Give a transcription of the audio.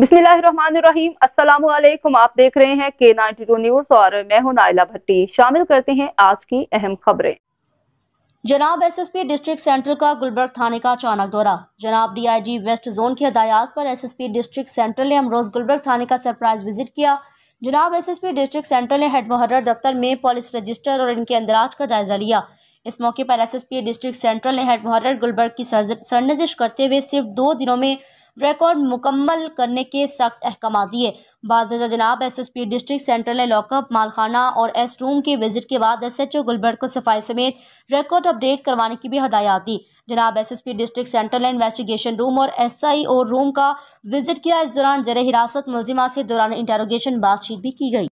बिस्मिल्लाहिर्रहमानिर्रहीम अस्सलाम वालेकुम आप देख रहे हैं के नाइनटी टू न्यूज और मैं हूं नाइला भट्टी शामिल करते हैं आज की अहम खबरें जनाब एसएसपी डिस्ट्रिक्ट सेंट्रल का गुलबर्ग थाने का अचानक दौरा जनाब डीआईजी वेस्ट जोन की हदायत पर एसएसपी डिस्ट्रिक्ट सेंट्रल ने अमरोज गुलबर्ग थाने का सरप्राइज विजिट किया जनाब एसएसपी डिस्ट्रिक्ट सेंट्रल ने हेड मुहर्र दफ्तर में पॉलिस रजिस्टर और इनके अंदराज का जायजा लिया इस मौके पर एसएसपी डिस्ट्रिक्ट सेंट्रल ने हेडवाटर गुलबर्ग की सरनजिश करते हुए सिर्फ दो दिनों में रिकॉर्ड मुकम्मल करने के सख्त अहकाम दिए बाद जनाब एसएसपी डिस्ट्रिक्ट सेंट्रल ने लॉकअप मालखाना और एस रूम के विजिट के बाद एसएचओ गुलबर्ग को सफाई समेत रिकॉर्ड अपडेट करवाने की भी हदायत दी जनाब एसएसपी डिस्ट्रिक्ट सेंट्रल ने इन्वेस्टिगेशन रूम और आई और रूम का विजिट किया इस दौरान जर हिरासत मुलजिमा से दौरान इंटेरोगेशन बातचीत भी की गई